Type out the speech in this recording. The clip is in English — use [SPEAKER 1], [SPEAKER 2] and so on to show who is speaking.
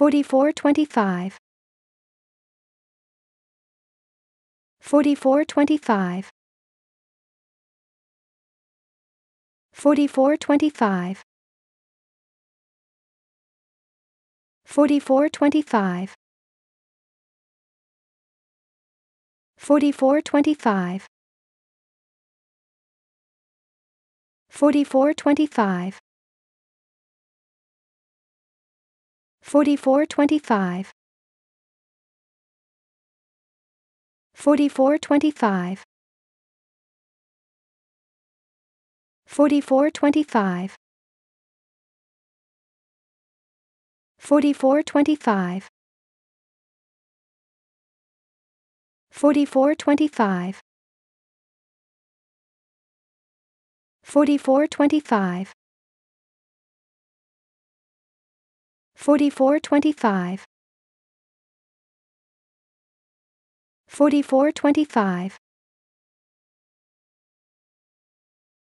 [SPEAKER 1] 4425 4425 4425 4425 4425 4425 4425 4425 4425 4425 4425 4425 4425 4425